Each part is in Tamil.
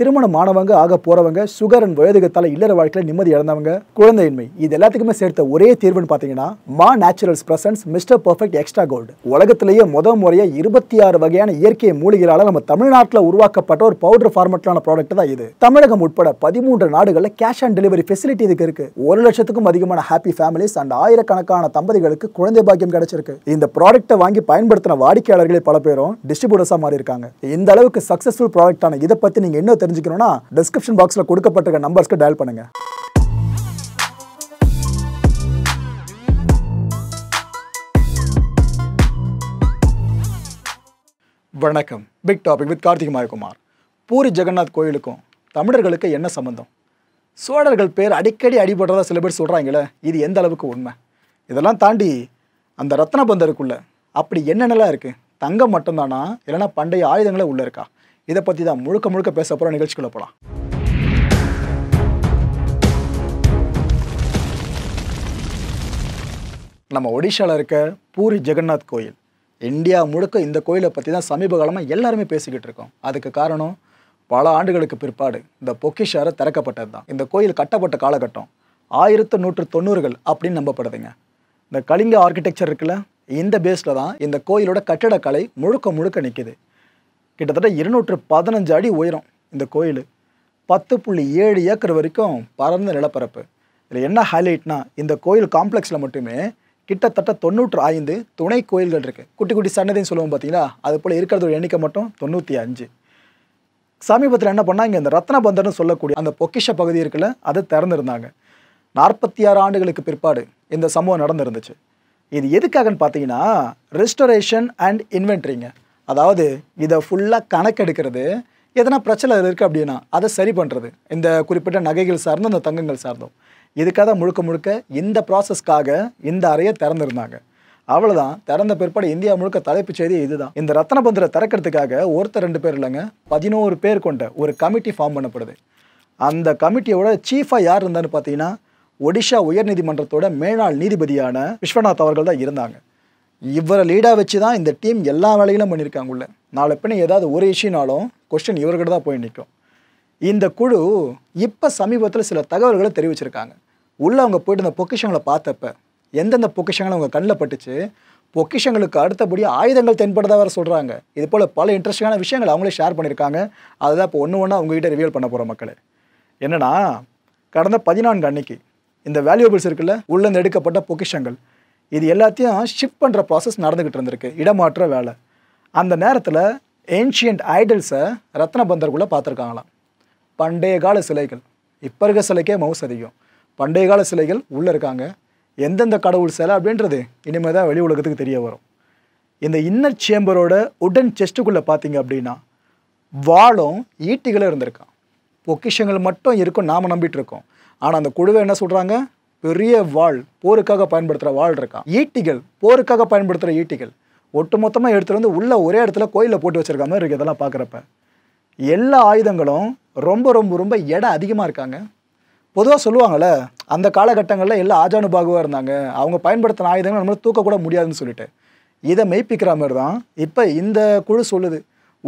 திருமணம் ஆனவங்க ஆக போறவங்க சுகர் அண்ட் வயதுகத்தால் இல்லற வாழ்க்கையில் நிம்மதி இழந்தவங்க குழந்தையின்மை இது எல்லாத்துக்குமே சேர்த்த ஒரே தீர்வுன்னு பார்த்தீங்கன்னா மா naturals presents Mister Perfect extra gold உலகத்திலேயே முத முறைய இருபத்தி ஆறு வகையான இயற்கை மூலிகளால் நம்ம தமிழ்நாட்டில் உருவாக்கப்பட்ட ஒரு பவுடர் ஃபார்மெட்லான ப்ராடக்ட் தான் இது தமிழகம் உட்பட பதிமூன்று நாடுகளில் கேஷ் ஆன் டெலிவரி ஃபெசிலிட்டி இதுக்கு இருக்கு ஒரு லட்சத்துக்கும் அதிகமான ஹாப்பி ஃபேமிலிஸ் அண்ட் ஆயிரக்கணக்கான தம்பதிகளுக்கு குழந்தை பாக்கியம் கிடைச்சிருக்கு இந்த ப்ராடக்ட்டை வாங்கி பயன்படுத்தின வாடிக்கையாளர்களே பல பேரும் டிஸ்ட்ரிபியூட்டர்ஸா மாறி இருக்காங்க இந்த அளவுக்கு சக்ஸஸ்ஃபுல் ஆன இதை பத்தி நீங்க என்ன தெரிஞ்சுக்கணும்னா டிஸ்கிரிப்ஷன் பாக்ஸில் கொடுக்கப்பட்டிருக்க நம்பர்ஸ்க்கு டயல் பண்ணுங்கள் வணக்கம் பிக் கார்த்திக் பூரி ஜெகநாத் கோயிலுக்கும் தமிழர்களுக்கு என்ன சோழர்கள் பேர் அடிக்கடி சில பேர் சொல்கிறாங்களே இது எந்த அளவுக்கு உண்மை இதெல்லாம் தாண்டி அந்த அப்படி என்னென்னலாம் இருக்குது தங்கம் மட்டும்தானா பண்டைய ஆயுதங்களே உள்ளே இருக்கா இதை பற்றி தான் முழுக்க முழுக்க பேச போகிற நிகழ்ச்சிகளை போகலாம் நம்ம ஒடிஷாவில் இருக்க பூரி ஜெகநாத் கோயில் இந்தியா முழுக்க இந்த கோயிலை பற்றி தான் சமீப காலமாக எல்லாருமே பேசிக்கிட்டு இருக்கோம் அதுக்கு காரணம் பல ஆண்டுகளுக்கு பிற்பாடு இந்த பொக்கிஷாரை திறக்கப்பட்டது தான் இந்த கோயில் கட்டப்பட்ட காலகட்டம் ஆயிரத்து நூற்று தொண்ணூறுகள் அப்படின்னு நம்பப்படுதுங்க இந்த கலிங்க ஆர்கிடெக்சர் இருக்குல்ல இந்த பேஸில் தான் இந்த கோயிலோட கட்டிடக்கலை முழுக்க முழுக்க நிற்கிது கிட்டத்தட்ட இருநூற்று பதினஞ்சு அடி உயரம் இந்த கோயில் பத்து புள்ளி ஏழு ஏக்கர் வரைக்கும் பரந்த நிலப்பரப்பு இதில் என்ன ஹைலைட்னா இந்த கோயில் காம்ப்ளெக்ஸில் மட்டுமே கிட்டத்தட்ட தொண்ணூற்று ஐந்து துணை கோயில்கள் இருக்குது குட்டி குட்டி சன்னதின்னு சொல்லுவோம் பார்த்தீங்களா அது போல் இருக்கிறது எண்ணிக்கை மட்டும் தொண்ணூற்றி அஞ்சு சமீபத்தில் என்ன பண்ணால் இங்கே இந்த ரத்னபந்தர்னு சொல்லக்கூடிய அந்த பொக்கிஷ பகுதி இருக்குல்ல அதை திறந்துருந்தாங்க நாற்பத்தி ஆறு ஆண்டுகளுக்கு பிற்பாடு இந்த சம்பவம் நடந்துருந்துச்சு இது எதுக்காகன்னு பார்த்தீங்கன்னா ரெஸ்டரேஷன் அண்ட் இன்வென்ட்ரிங்க அதாவது இதை ஃபுல்லாக கணக்கெடுக்கிறது எதனா பிரச்சனை இருக்குது அப்படின்னா அதை சரி பண்ணுறது இந்த குறிப்பிட்ட நகைகள் சார்ந்தும் இந்த தங்கங்கள் சார்ந்தும் இதுக்காக தான் முழுக்க முழுக்க இந்த ப்ராசஸ்க்காக இந்த அறையை திறந்துருந்தாங்க அவ்வளோதான் திறந்த பிற்பாடு இந்தியா முழுக்க தலைப்புச் செய்தி இதுதான் இந்த ரத்னபந்திர திறக்கிறதுக்காக ஒருத்தர் ரெண்டு பேர் இல்லைங்க பதினோரு பேர் கொண்ட ஒரு கமிட்டி ஃபார்ம் பண்ணப்படுது அந்த கமிட்டியோட சீஃபாக யார் இருந்தான்னு பார்த்தீங்கன்னா ஒடிஷா உயர்நீதிமன்றத்தோட மேலாள் நீதிபதியான விஸ்வநாத் அவர்கள் தான் இருந்தாங்க இவரை லீடாக வச்சு தான் இந்த டீம் எல்லா வேலைகளும் பண்ணியிருக்காங்க உள்ள நாளை பின்ன ஏதாவது ஒரு இஷ்யூனாலும் கொஸ்டின் இவர்கிட்ட தான் போய் நிற்கும் இந்த குழு இப்போ சமீபத்தில் சில தகவல்களை தெரிவிச்சிருக்காங்க உள்ளே அவங்க போயிட்டு இந்த பொக்கிஷங்களை பார்த்தப்ப எந்தெந்த பொக்கிஷங்களை அவங்க கண்ணில் பட்டுச்சு பொக்கிஷங்களுக்கு அடுத்தபடி ஆயுதங்கள் தென்படுதா வேறு சொல்கிறாங்க இது போல் பல இன்ட்ரெஸ்டிங்கான விஷயங்கள் அவங்களே ஷேர் பண்ணியிருக்காங்க அதுதான் இப்போ ஒன்று ஒன்றா உங்ககிட்ட ரிவியல் பண்ண போகிற மக்களே என்னென்னா கடந்த பதினான்கு அன்னைக்கு இந்த வேல்யூபிள்ஸ் இருக்குல்ல உள்ளேருந்து எடுக்கப்பட்ட பொக்கிஷங்கள் இது எல்லாத்தையும் ஷிஃப்ட் பண்ணுற ப்ராசஸ் நடந்துக்கிட்டு இருந்திருக்கு இடமாற்ற வேலை அந்த நேரத்தில் ஏன்ஷியன்ட் ஐடல்ஸை ரத்னபந்தருக்குள்ளே பார்த்துருக்காங்களாம் பண்டைய கால சிலைகள் இப்போ இருக்க சிலைக்கே மவுஸ் அதிகம் பண்டைய கால சிலைகள் உள்ளே இருக்காங்க எந்தெந்த கடவுள் சிலை அப்படின்றது இனிமேல் தான் வெளி உலகத்துக்கு தெரிய வரும் இந்த இன்னர் சேம்பரோட உடன் செஸ்ட்டுக்குள்ளே பார்த்தீங்க அப்படின்னா வாழும் ஈட்டிகளும் இருந்திருக்கான் பொக்கிஷங்கள் மட்டும் இருக்கும் நாம் நம்பிட்டு இருக்கோம் ஆனால் அந்த குழுவை என்ன சொல்கிறாங்க பெரிய வாள் போருக்காக பயன்படுத்துகிற வாள் இருக்கான் ஈட்டிகள் போருக்காக பயன்படுத்துகிற ஈட்டிகள் ஒட்டு மொத்தமாக எடுத்துகிட்டு வந்து உள்ள ஒரே இடத்துல கோயிலில் போட்டு வச்சிருக்க மாதிரி இருக்குது இதெல்லாம் பார்க்குறப்ப எல்லா ஆயுதங்களும் ரொம்ப ரொம்ப ரொம்ப எடை அதிகமாக இருக்காங்க பொதுவாக சொல்லுவாங்கள்ல அந்த காலகட்டங்களில் எல்லாம் ஆஜானுபாகுவாக இருந்தாங்க அவங்க பயன்படுத்தின ஆயுதங்கள் நம்மளால் தூக்கக்கூட முடியாதுன்னு சொல்லிட்டு இதை மெய்ப்பிக்கிற மாதிரி தான் இப்போ இந்த குழு சொல்லுது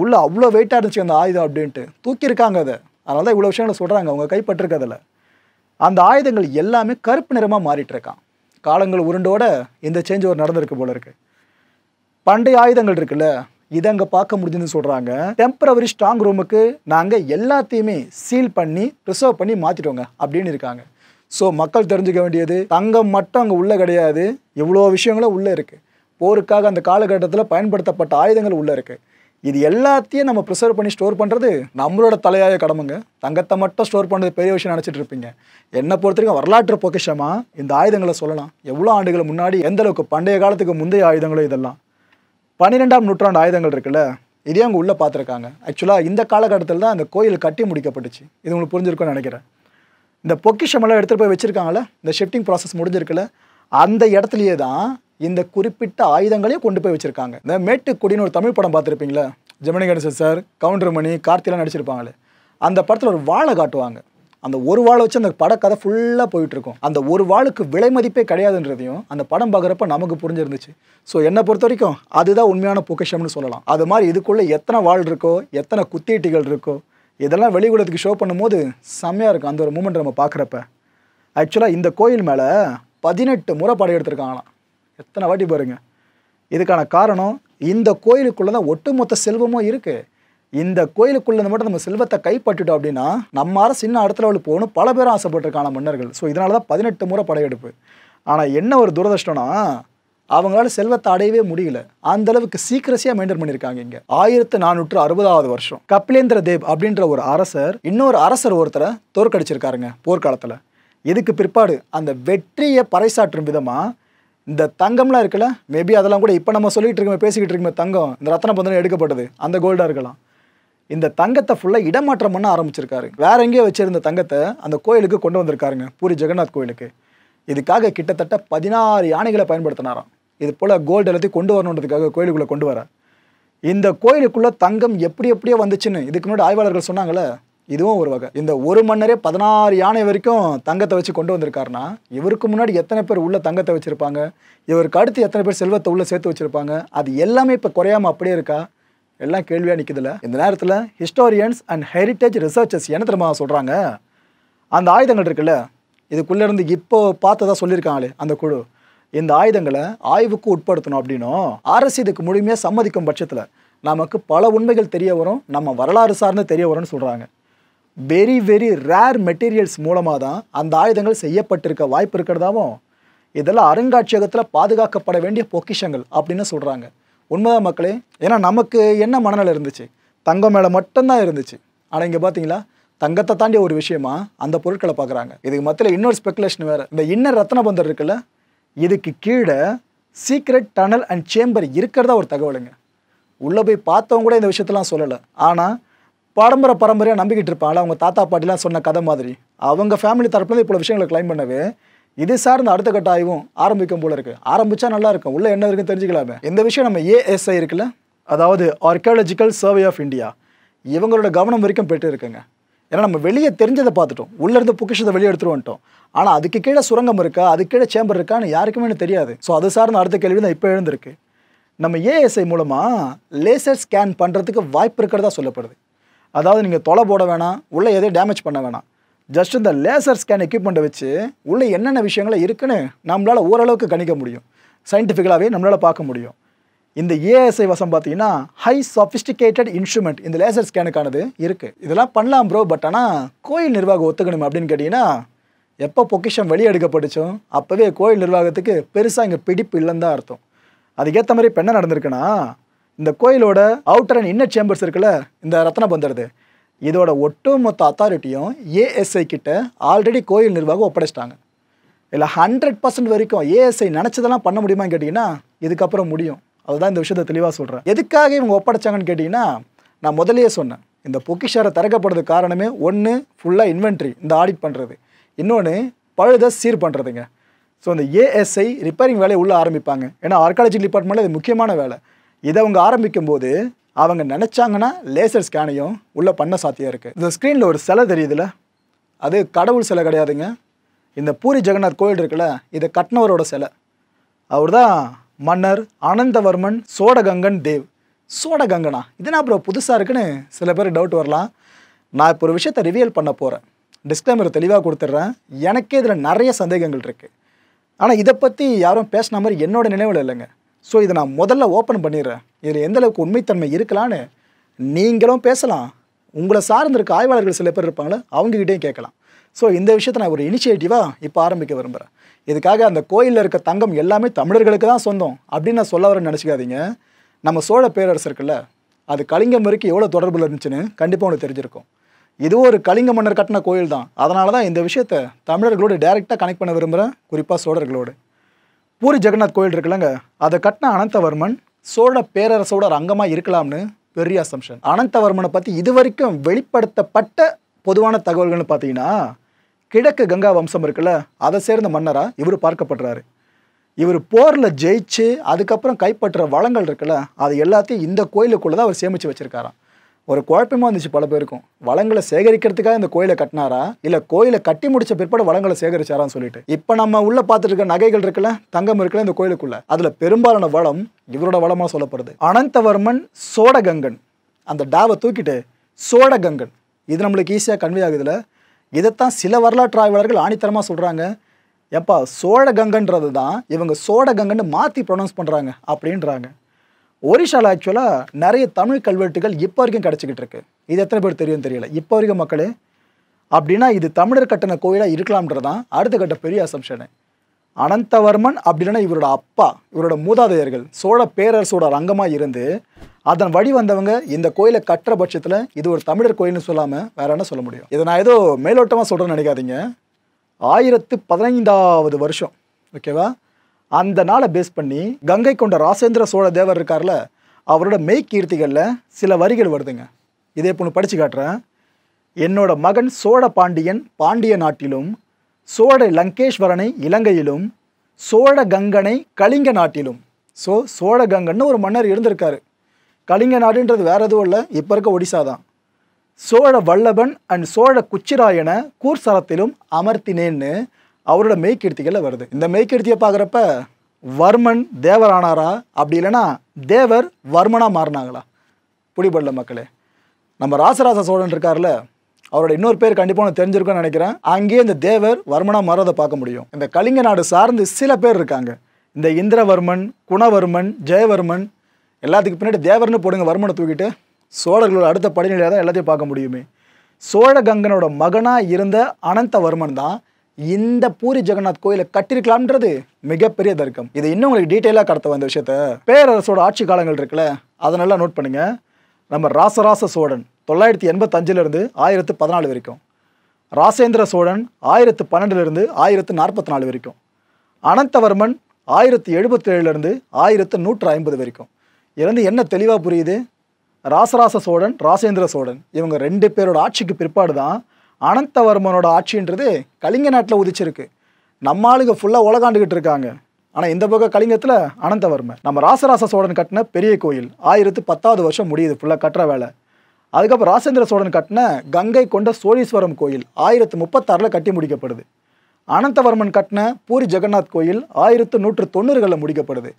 உள்ளே அவ்வளோ வெயிட்டாக இருந்துச்சு அந்த ஆயுதம் அப்படின்ட்டு தூக்கியிருக்காங்க அதை அதனால தான் இவ்வளோ விஷயங்களை சொல்கிறாங்க அவங்க கைப்பற்றிருக்கதில்லை அந்த ஆயுதங்கள் எல்லாமே கருப்பு நிறமாக மாறிட்டு இருக்கான் காலங்கள் உருண்டோட இந்த சேஞ்ச் ஒரு நடந்திருக்கு போல இருக்குது பண்டைய ஆயுதங்கள் இருக்குல்ல இதை அங்கே பார்க்க முடிஞ்சுன்னு சொல்கிறாங்க டெம்பரவரி ஸ்ட்ராங் ரூமுக்கு நாங்கள் எல்லாத்தையுமே சீல் பண்ணி ப்ரிசர்வ் பண்ணி மாற்றிட்டோங்க அப்படின்னு இருக்காங்க ஸோ மக்கள் தெரிஞ்சுக்க வேண்டியது தங்கம் மட்டும் அங்கே உள்ளே கிடையாது இவ்வளோ விஷயங்களும் உள்ளே இருக்குது போருக்காக அந்த காலகட்டத்தில் பயன்படுத்தப்பட்ட ஆயுதங்கள் உள்ளே இருக்குது இது எல்லாத்தையும் நம்ம ப்ரிசர்வ் பண்ணி ஸ்டோர் பண்ணுறது நம்மளோட தலையாய கடமைங்க தங்கத்தை மட்டும் ஸ்டோர் பண்ணுறது பெரிய விஷயம் நினச்சிட்டு இருப்பீங்க என்னை பொறுத்த வரைக்கும் வரலாற்று பொக்கிஷமாக இந்த ஆயுதங்களை சொல்லலாம் எவ்வளோ ஆண்டுகள் முன்னாடி எந்த அளவுக்கு பண்டைய காலத்துக்கு முந்தைய ஆயுதங்களோ இதெல்லாம் பன்னிரெண்டாம் நூற்றாண்டு ஆயுதங்கள் இருக்குல்ல இதே அவங்க உள்ளே பார்த்துருக்காங்க ஆக்சுவலாக இந்த காலகட்டத்தில் தான் அந்த கோயில் கட்டி முடிக்கப்பட்டுச்சு இது உங்களுக்கு புரிஞ்சிருக்கோன்னு நினைக்கிறேன் இந்த பொக்கிஷமெல்லாம் எடுத்துகிட்டு போய் வச்சுருக்காங்களே இந்த ஷிஃப்டிங் ப்ராசஸ் முடிஞ்சிருக்குல்ல அந்த இடத்துலையே தான் இந்த குறிப்பிட்ட ஆயுதங்களையும் கொண்டு போய் வச்சுருக்காங்க இந்த மேட்டுக்குடின்னு ஒரு தமிழ் படம் பார்த்துருப்பீங்களா ஜெமினி கணேசன் சார் கவுண்டர்மணி கார்த்திலாம் நடிச்சிருப்பாங்களே அந்த படத்தில் ஒரு வாழை காட்டுவாங்க அந்த ஒரு வாழை வச்சு அந்த படக்கதை ஃபுல்லாக போயிட்டுருக்கும் அந்த ஒரு வாளுக்கு விலை மதிப்பே கிடையாதுன்றதையும் அந்த படம் பார்க்குறப்ப நமக்கு புரிஞ்சிருந்துச்சு ஸோ என்னை பொறுத்த வரைக்கும் அதுதான் உண்மையான பொக்கிஷம்னு சொல்லலாம் அது மாதிரி இதுக்குள்ளே எத்தனை வாழ் இருக்கோ எத்தனை குத்தீட்டிகள் இருக்கோ இதெல்லாம் வெளியுலகத்துக்கு ஷோ பண்ணும்போது செம்மையாக இருக்கும் அந்த ஒரு மூமெண்ட் நம்ம பார்க்குறப்ப ஆக்சுவலாக இந்த கோயில் மேலே பதினெட்டு முறை படம் எடுத்திருக்காங்களாம் எத்தனை வாட்டி பாருங்க இதுக்கான காரணம் இந்த கோயிலுக்குள்ளே தான் ஒட்டுமொத்த செல்வமும் இருக்குது இந்த கோயிலுக்குள்ளே மட்டும் நம்ம செல்வத்தை கைப்பற்றிட்டோம் அப்படின்னா நம்ம அரசு இன்னும் அடுத்த லெவலுக்கு போகணும் பல பேரும் ஆசைப்பட்டிருக்கான மன்னர்கள் ஸோ இதனால தான் பதினெட்டு முறை படையெடுப்பு ஆனால் என்ன ஒரு துரதிருஷ்டம்னா அவங்களால செல்வத்தை அடையவே முடியல அந்த அளவுக்கு சீக்கிரசியாக மெயின்டைன் பண்ணியிருக்காங்க இங்கே ஆயிரத்து நானூற்று அறுபதாவது வருஷம் கபிலேந்திர தேவ் அப்படின்ற ஒரு அரசர் இன்னொரு அரசர் ஒருத்தரை தோற்கடிச்சிருக்காருங்க போர்க்காலத்தில் இதுக்கு பிற்பாடு அந்த வெற்றியை பறைசாற்றும் விதமாக இந்த தங்கம்லாம் இருக்குல்ல மேபி அதெல்லாம் கூட இப்போ நம்ம சொல்லிகிட்டு இருக்கோம் பேசிக்கிட்டு இருக்கோம் தங்கம் இந்த ரத்தன பந்தனம் எடுக்கப்பட்டது அந்த கோல்டாக இருக்கலாம் இந்த தங்கத்தை ஃபுல்லாக இடமாற்றம் பண்ண ஆரம்பிச்சிருக்காரு வேற எங்கேயோ வச்சிருந்த தங்கத்தை அந்த கோயிலுக்கு கொண்டு வந்திருக்காருங்க பூரி ஜெகநாத் கோயிலுக்கு இதுக்காக கிட்டத்தட்ட பதினாறு யானைகளை பயன்படுத்தினாராம் இது போல் கோல்டு எல்லாத்தையும் கொண்டு வரணுன்றதுக்காக கோயிலுக்குள்ளே கொண்டு வர இந்த கோயிலுக்குள்ளே தங்கம் எப்படி எப்படியோ வந்துச்சுன்னு இதுக்கு முன்னாடி ஆய்வாளர்கள் சொன்னாங்களே இதுவும் ஒரு வகை இந்த ஒரு மன்னரே பதினாறு யானை வரைக்கும் தங்கத்தை வச்சு கொண்டு வந்திருக்காருனா இவருக்கு முன்னாடி எத்தனை பேர் உள்ள தங்கத்தை வச்சுருப்பாங்க இவருக்கு அடுத்து எத்தனை பேர் செல்வத்தை உள்ளே சேர்த்து வச்சுருப்பாங்க அது எல்லாமே இப்போ குறையாமல் அப்படியே இருக்கா எல்லாம் கேள்வியாக நிற்குதுல இந்த நேரத்தில் ஹிஸ்டோரியன்ஸ் அண்ட் ஹெரிட்டேஜ் ரிசர்ச்சர்ஸ் என்ன தெரியுமா சொல்கிறாங்க அந்த ஆயுதங்கள் இருக்குல்ல இதுக்குள்ளேருந்து இப்போ பார்த்ததா சொல்லியிருக்காங்களே அந்த குழு இந்த ஆயுதங்களை ஆய்வுக்கு உட்படுத்தணும் அப்படின்னும் அரசு இதுக்கு முழுமையாக சம்மதிக்கும் பட்சத்தில் நமக்கு பல உண்மைகள் தெரிய வரும் நம்ம வரலாறு சார்ந்து தெரிய வரும்னு சொல்கிறாங்க வெரி வெரி ரேர் மெட்டீரியல்ஸ் மூலமாக தான் அந்த ஆயுதங்கள் செய்யப்பட்டிருக்க வாய்ப்பு இருக்கிறதாவும் இதெல்லாம் அருங்காட்சியகத்தில் பாதுகாக்கப்பட வேண்டிய பொக்கிஷங்கள் அப்படின்னு சொல்கிறாங்க உண்மைதான் மக்களே ஏன்னா நமக்கு என்ன மனநிலை இருந்துச்சு தங்கம் மேலே மட்டும்தான் இருந்துச்சு ஆனால் இங்கே பார்த்தீங்களா தங்கத்தை தாண்டி ஒரு விஷயமா அந்த பொருட்களை பார்க்குறாங்க இதுக்கு மத்தியில் இன்னொரு ஸ்பெக்குலேஷன் வேறு இந்த இன்னர் பந்தர் இருக்குல்ல இதுக்கு கீழே சீக்ரெட் டனல் அண்ட் சேம்பர் இருக்கிறதா ஒரு தகவலுங்க உள்ளே போய் பார்த்தவங்க கூட இந்த விஷயத்தெலாம் சொல்லலை ஆனால் பரம்பரை பரம்பரையாக நம்பிக்கிட்டு இருப்பாள் அவங்க தாத்தா பாட்டிலாம் சொன்ன கதை மாதிரி அவங்க ஃபேமிலி தரப்புலேருந்து இப்போ விஷயங்களை கிளைம் பண்ணவே இது சார்ந்த அடுத்த கட்ட ஆய்வும் ஆரம்பிக்கும் போல இருக்குது ஆரம்பித்தா நல்லா இருக்கும் உள்ளே என்ன இருக்குன்னு தெரிஞ்சுக்கலாமே இந்த விஷயம் நம்ம ஏஎஸ்ஐ இருக்குல்ல அதாவது ஆர்கியாலஜிக்கல் சர்வே ஆஃப் இந்தியா இவங்களோட கவனம் வரைக்கும் பெற்று இருக்குங்க ஏன்னா நம்ம வெளியே தெரிஞ்சதை பார்த்துட்டோம் உள்ளேருந்து புக்கிஷத்தை வெளியே எடுத்துகிட்டு வந்துட்டோம் ஆனால் அதுக்கு கீழே சுரங்கம் இருக்கா அதுக்கு கீழே சேம்பர் இருக்கான்னு யாருக்குமே தெரியாது ஸோ அது சார்ந்த அடுத்த கேள்வி தான் இப்போ எழுந்திருக்கு நம்ம ஏஎஸ்ஐ மூலமாக லேசர் ஸ்கேன் பண்ணுறதுக்கு வாய்ப்பு இருக்கிறதா சொல்லப்படுது அதாவது நீங்கள் தொலை போட வேணாம் உள்ளே எதையும் டேமேஜ் பண்ண வேணாம் ஜஸ்ட் இந்த லேசர் ஸ்கேன் எக்யூப்மெண்ட்டை வச்சு உள்ளே என்னென்ன விஷயங்கள இருக்குன்னு நம்மளால் ஓரளவுக்கு கணிக்க முடியும் சயின்டிஃபிக்கலாகவே நம்மளால் பார்க்க முடியும் இந்த ஏஎஸ்ஐ வசம் பார்த்தீங்கன்னா ஹை சஃபிஸ்டிகேட்டட் இன்ஸ்ட்ருமெண்ட் இந்த லேசர் ஸ்கேனுக்கானது இருக்குது இதெல்லாம் பண்ணலாம் ப்ரோ பட் ஆனால் கோயில் நிர்வாகம் ஒத்துக்கணும் அப்படின்னு கேட்டிங்கன்னா எப்போ பொக்கிஷம் வெளியெடுக்கப்பட்டுச்சோ அப்போவே கோயில் நிர்வாகத்துக்கு பெருசாக இங்கே பிடிப்பு இல்லைன்னு தான் அர்த்தம் அதுக்கேற்ற மாதிரி இப்போ என்ன நடந்திருக்குன்னா இந்த கோயிலோட அவுட்டர் அண்ட் இன்னர் சேம்பர்ஸ் இருக்குல்ல இந்த ரத்ன பந்தருது இதோட ஒட்டுமொத்த அத்தாரிட்டியும் ஏஎஸ்ஐ கிட்ட ஆல்ரெடி கோயில் நிர்வாகம் ஒப்படைச்சிட்டாங்க இல்லை ஹண்ட்ரட் பர்சன்ட் வரைக்கும் ஏஎஸ்ஐ நினச்சதெல்லாம் பண்ண முடியுமான்னு கேட்டிங்கன்னா இதுக்கப்புறம் முடியும் அதுதான் இந்த விஷயத்தை தெளிவாக சொல்கிறேன் எதுக்காக இவங்க ஒப்படைச்சாங்கன்னு கேட்டிங்கன்னா நான் முதலேயே சொன்னேன் இந்த பொக்கிஷாரை திறக்கப்படுறது காரணமே ஒன்று ஃபுல்லாக இன்வென்ட்ரி இந்த ஆடிட் பண்ணுறது இன்னொன்று பழுத சீர் பண்ணுறதுங்க ஸோ இந்த ஏஎஸ்ஐ ரிப்பேரிங் வேலையை உள்ளே ஆரம்பிப்பாங்க ஏன்னா ஆர்காலஜி டிபார்ட்மெண்ட்டில் இது முக்கியமான வேலை இதை அவங்க ஆரம்பிக்கும் போது அவங்க நினச்சாங்கன்னா லேசர் ஸ்கேனையும் உள்ளே பண்ண சாத்தியம் இருக்குது இந்த ஸ்க்ரீனில் ஒரு சிலை தெரியுதுல்ல அது கடவுள் சிலை கிடையாதுங்க இந்த பூரி ஜெகநாத் கோயில் இருக்குல்ல இதை கட்டினவரோட சிலை அவர் தான் மன்னர் அனந்தவர்மன் சோடகங்கன் தேவ் சோடகங்கனா இதுனா அப்புறம் புதுசாக இருக்குன்னு சில பேர் டவுட் வரலாம் நான் இப்போ ஒரு விஷயத்த ரிவியல் பண்ண போகிறேன் டிஸ்க்ளைமர் தெளிவாக கொடுத்துட்றேன் எனக்கே இதில் நிறைய சந்தேகங்கள் இருக்குது ஆனால் இதை பற்றி யாரும் பேசின மாதிரி என்னோடய நினைவில் இல்லைங்க ஸோ இதை நான் முதல்ல ஓப்பன் பண்ணிடுறேன் இதில் எந்தளவுக்கு உண்மைத்தன்மை இருக்கலான்னு நீங்களும் பேசலாம் உங்களை சார்ந்திருக்க ஆய்வாளர்கள் சில பேர் இருப்பாங்களே அவங்ககிட்டையும் கேட்கலாம் ஸோ இந்த விஷயத்தை நான் ஒரு இனிஷியேட்டிவாக இப்போ ஆரம்பிக்க விரும்புகிறேன் இதுக்காக அந்த கோயிலில் இருக்க தங்கம் எல்லாமே தமிழர்களுக்கு தான் சொந்தம் அப்படின்னு நான் சொல்ல வரேன்னு நினச்சிக்காதீங்க நம்ம சோழ பேரரசு இருக்குல்ல அது கலிங்கம் வரைக்கும் எவ்வளோ தொடர்பில் இருந்துச்சுன்னு கண்டிப்பாக உங்களுக்கு தெரிஞ்சிருக்கும் இதுவும் ஒரு கலிங்க மன்னர் கட்டின கோயில் தான் அதனால தான் இந்த விஷயத்தை தமிழர்களோடு டைரெக்டாக கனெக்ட் பண்ண விரும்புகிறேன் குறிப்பாக சோழர்களோடு பூரி ஜெகநாத் கோயில் இருக்குல்லங்க அதை கட்டின அனந்தவர்மன் சோழ பேரரசோட அங்கமாக இருக்கலாம்னு பெரிய அசம்ஷன் அனந்தவர்மனை பற்றி இது வரைக்கும் வெளிப்படுத்தப்பட்ட பொதுவான தகவல்கள்னு பார்த்தீங்கன்னா கிழக்கு கங்கா வம்சம் இருக்குல்ல அதை சேர்ந்த மன்னராக இவர் பார்க்கப்படுறாரு இவர் போரில் ஜெயிச்சு அதுக்கப்புறம் கைப்பற்றுற வளங்கள் இருக்குல்ல அது எல்லாத்தையும் இந்த கோயிலுக்குள்ளே தான் அவர் சேமித்து வச்சுருக்காராம் ஒரு குழப்பமாக இருந்துச்சு பல பேருக்கும் வளங்களை சேகரிக்கிறதுக்காக இந்த கோயிலை கட்டினாரா இல்லை கோயிலை கட்டி முடிச்ச பிற்பாடு வளங்களை சேகரிச்சாரான்னு சொல்லிட்டு இப்போ நம்ம உள்ள பார்த்துட்டு இருக்க நகைகள் இருக்குல்ல தங்கம் இருக்குல்ல இந்த கோயிலுக்குள்ள அதில் பெரும்பாலான வளம் இவரோட வளமாக சொல்லப்படுது அனந்தவர்மன் சோடகங்கன் அந்த டாவை தூக்கிட்டு சோடகங்கன் இது நம்மளுக்கு ஈஸியாக கன்வே ஆகுதுல இதைத்தான் சில வரலாற்று ஆய்வாளர்கள் ஆணித்தரமாக சொல்கிறாங்க எப்பா சோழகங்கன்றது தான் இவங்க சோடகங்கன்னு மாற்றி ப்ரொனவுன்ஸ் பண்ணுறாங்க அப்படின்றாங்க ஒரிஷாவில் ஆக்சுவலாக நிறைய தமிழ் கல்வெட்டுகள் இப்போ வரைக்கும் கிடச்சிக்கிட்டு இருக்குது இது எத்தனை பேர் தெரியும் தெரியல இப்போ வரைக்கும் மக்களே அப்படின்னா இது தமிழர் கட்டின கோயிலாக இருக்கலாம்ன்றது தான் அடுத்த கட்ட பெரிய அசம்ஷனு அனந்தவர்மன் அப்படின்னா இவரோட அப்பா இவரோட மூதாதையர்கள் சோழ பேரரசோட ரங்கமாக இருந்து அதன் வழி வந்தவங்க இந்த கோயிலை கட்டுற பட்சத்தில் இது ஒரு தமிழர் கோயில்னு சொல்லாமல் வேற என்ன சொல்ல முடியும் இதை நான் ஏதோ மேலோட்டமாக சொல்கிறேன்னு நினைக்காதீங்க ஆயிரத்து பதினைந்தாவது வருஷம் ஓகேவா அந்த நாளை பேஸ் பண்ணி கங்கை கொண்ட ராசேந்திர சோழ தேவர் இருக்கார்ல அவரோட மெய்க்கீர்த்திகளில் சில வரிகள் வருதுங்க இதே பொண்ணு படித்து காட்டுறேன் என்னோட மகன் சோழ பாண்டியன் பாண்டிய நாட்டிலும் சோழ லங்கேஸ்வரனை இலங்கையிலும் சோழ கங்கனை கலிங்க நாட்டிலும் ஸோ சோழ கங்கன்னு ஒரு மன்னர் இருந்திருக்காரு கலிங்க நாடுன்றது வேறு எதுவும் இல்லை இப்போ இருக்க ஒடிசா தான் சோழ வல்லபன் அண்ட் சோழ குச்சிராயனை கூர்சரத்திலும் அமர்த்தினேன்னு அவரோட மெய்க்கிருத்திகளில் வருது இந்த மெய்க்கிருத்தியை பார்க்குறப்ப வர்மன் தேவரானாரா அப்படி இல்லைன்னா தேவர் வர்மனாக மாறினாங்களா புடிபடல மக்களே நம்ம ராசராச சோழன் இருக்கார்ல அவரோட இன்னொரு பேர் கண்டிப்பாக ஒன்று தெரிஞ்சிருக்கும்னு நினைக்கிறேன் அங்கேயே இந்த தேவர் வர்மனாக மாறதை பார்க்க முடியும் இந்த கலிங்க நாடு சார்ந்து சில பேர் இருக்காங்க இந்த இந்திரவர்மன் குணவர்மன் ஜெயவர்மன் எல்லாத்துக்கு பின்னாடி தேவர்னு போடுங்க வர்மனை தூக்கிட்டு சோழர்களோட அடுத்த படிநிலையாக தான் எல்லாத்தையும் பார்க்க முடியுமே சோழ கங்கனோட மகனாக இருந்த அனந்தவர்மன் தான் இந்த பூரி ஜெகநாத் கோயிலை கட்டிருக்கலாம்ன்றது மிகப்பெரிய தர்க்கம் இது இன்னும் உங்களுக்கு டீட்டெயிலாக கடத்த வந்த விஷயத்த பேரரசோட ஆட்சி காலங்கள் இருக்குல்ல அதனால நோட் பண்ணுங்க நம்ம ராசராச சோழன் தொள்ளாயிரத்தி எண்பத்தஞ்சிலிருந்து ஆயிரத்து பதினாலு வரைக்கும் ராசேந்திர சோழன் ஆயிரத்து பன்னெண்டுலேருந்து ஆயிரத்து நாற்பத்தி நாலு வரைக்கும் அனந்தவர்மன் ஆயிரத்து எழுபத்தேழுலேருந்து ஆயிரத்து நூற்று ஐம்பது வரைக்கும் இருந்து என்ன தெளிவாக புரியுது ராசராச சோழன் ராசேந்திர சோழன் இவங்க ரெண்டு பேரோட ஆட்சிக்கு பிற்பாடு தான் அனந்தவர்மனோட ஆட்சின்றது கலிங்க நாட்டில் உதிச்சிருக்கு நம்ம ஆளுங்க ஃபுல்லாக உலகாண்டுக்கிட்டு இருக்காங்க ஆனால் இந்த பக்கம் கலிங்கத்தில் அனந்தவர்மன் நம்ம ராசராச சோழன் கட்டின பெரிய கோயில் ஆயிரத்து பத்தாவது வருஷம் முடியுது ஃபுல்லாக கட்டுற வேலை அதுக்கப்புறம் ராசேந்திர சோழன் கட்டின கங்கை கொண்ட சோழீஸ்வரம் கோயில் ஆயிரத்து முப்பத்தாறில் கட்டி முடிக்கப்படுது அனந்தவர்மன் கட்டின பூரி ஜெகநாத் கோயில் ஆயிரத்து நூற்று தொண்ணூறுகளில் முடிக்கப்படுது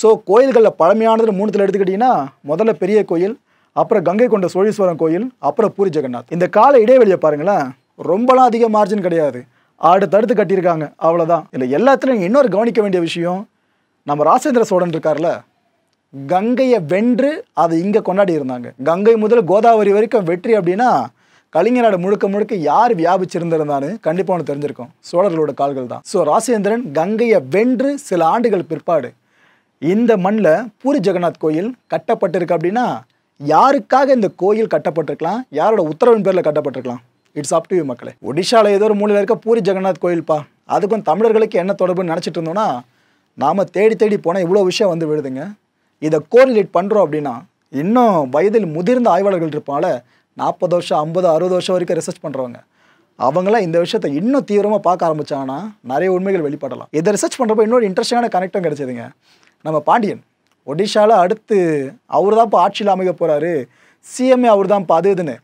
ஸோ கோயில்களில் பழமையானது மூணுத்தில் எடுத்துக்கிட்டிங்கன்னா முதல்ல பெரிய கோயில் அப்புறம் கங்கை கொண்ட சோழீஸ்வரம் கோயில் அப்புறம் பூரி ஜெகநாத் இந்த கால இடைவெளியை பாருங்களேன் ரொம்பலாம் அதிக மார்ஜின் கிடையாது தடுத்து கட்டியிருக்காங்க அவ்வளோதான் இல்லை எல்லாத்துலையும் இன்னொரு கவனிக்க வேண்டிய விஷயம் நம்ம ராசேந்திர சோழன் இருக்கார்ல கங்கையை வென்று அதை இங்கே கொண்டாடி இருந்தாங்க கங்கை முதல் கோதாவரி வரைக்கும் வெற்றி அப்படின்னா கலிங்கநாடு முழுக்க முழுக்க யார் வியாபிச்சிருந்திருந்தான்னு கண்டிப்பாக ஒன்று தெரிஞ்சிருக்கும் சோழர்களோட கால்கள் தான் ஸோ ராசேந்திரன் கங்கையை வென்று சில ஆண்டுகள் பிற்பாடு இந்த மண்ணில் பூரி ஜெகநாத் கோயில் கட்டப்பட்டிருக்கு அப்படின்னா யாருக்காக இந்த கோயில் கட்டப்பட்டிருக்கலாம் யாரோட உத்தரவின் பேரில் கட்டப்பட்டிருக்கலாம் இட்ஸ் அப் டு யூ மக்களே ஒடிஷாவில் ஏதோ ஒரு மூலையில் இருக்க பூரி ஜெகநாத் கோயில்ப்பா அதுக்கும் தமிழர்களுக்கு என்ன தொடர்புன்னு நினச்சிட்டு இருந்தோம்னா நாம் தேடி தேடி போனால் இவ்வளோ விஷயம் வந்து விழுதுங்க இதை கோரிலேட் பண்ணுறோம் அப்படின்னா இன்னும் வயதில் முதிர்ந்த ஆய்வாளர்கள் இருப்பால நாற்பது வருஷம் ஐம்பது அறுபது வருஷம் வரைக்கும் ரிசர்ச் பண்ணுறவங்க அவங்களாம் இந்த விஷயத்த இன்னும் தீவிரமாக பார்க்க ஆரம்பித்தாங்கன்னா நிறைய உண்மைகள் வெளிப்படலாம் இதை ரிசர்ச் பண்ணுறப்ப இன்னொரு இன்ட்ரெஸ்டிங்கான கனெக்டும் கிடச்சிதுங்க நம்ம பாண்டியன் ஒடிஷாவில் அடுத்து அவர் தான் இப்போ ஆட்சியில் அமைக்க போகிறாரு சிஎம்ஏ அவர் தான் இப்போ அது இதுன்னு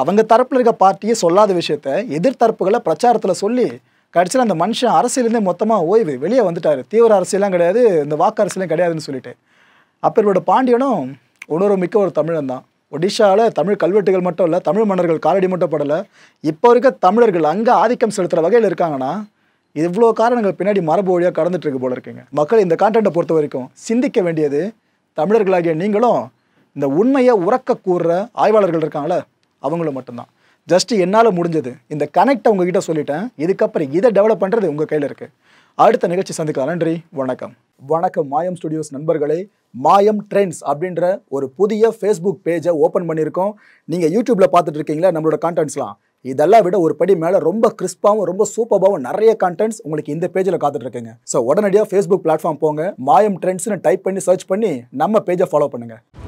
அவங்க தரப்பில் இருக்க பார்ட்டியே சொல்லாத விஷயத்த எதிர்த்தரப்புகளை பிரச்சாரத்தில் சொல்லி கடைசியில் அந்த மனுஷன் அரசியலேருந்தே மொத்தமாக ஓய்வு வெளியே வந்துட்டார் தீவிர அரசியலாம் கிடையாது இந்த வாக்கு அரசியலும் கிடையாதுன்னு சொல்லிட்டு அப்போ இவரோட பாண்டியனும் உணர்வு மிக்க ஒரு தமிழன் தான் ஒடிஷாவில் தமிழ் கல்வெட்டுகள் மட்டும் இல்லை தமிழ் மன்னர்கள் காலடி மட்டும் படலை இப்போ இருக்க தமிழர்கள் அங்கே ஆதிக்கம் செலுத்துகிற வகையில் இருக்காங்கன்னா இவ்வளோ காரணங்கள் பின்னாடி மரபு வழியாக கடந்துட்டுருக்கு போல இருக்குங்க மக்கள் இந்த கான்டெண்ட்டை பொறுத்த வரைக்கும் சிந்திக்க வேண்டியது தமிழர்களாகிய நீங்களும் இந்த உண்மையை உறக்க கூறுற ஆய்வாளர்கள் இருக்காங்களே அவங்களும் மட்டும்தான் ஜஸ்ட் என்னால் முடிஞ்சது இந்த கனெக்டை உங்ககிட்ட சொல்லிட்டேன் இதுக்கப்புறம் இதை டெவலப் பண்ணுறது உங்கள் கையில் இருக்குது அடுத்த நிகழ்ச்சி சந்திக்கலாம் நன்றி வணக்கம் வணக்கம் மாயம் ஸ்டுடியோஸ் நண்பர்களே மாயம் ட்ரெண்ட்ஸ் அப்படின்ற ஒரு புதிய ஃபேஸ்புக் பேஜை ஓப்பன் பண்ணியிருக்கோம் நீங்கள் யூடியூப்பில் பார்த்துட்டு இருக்கீங்களா நம்மளோட கான்டென்ட்ஸ்லாம் இதெல்லாம் விட ஒரு படி மேலே ரொம்ப கிறிஸ்பாகவும் ரொம்ப சூப்பராகவும் நிறைய கண்டென்ட்ஸ் உங்களுக்கு இந்த பேஜில் காத்துட்ருக்குங்க ஸோ உடனடியாக ஃபேஸ்புக் பிளாட்ஃபார்ம் போங்க மாயம் ட்ரெண்ட்ஸ்னு டைப் பண்ணி சர்ச் பண்ணி நம்ம பேஜை ஃபாலோ பண்ணுங்கள்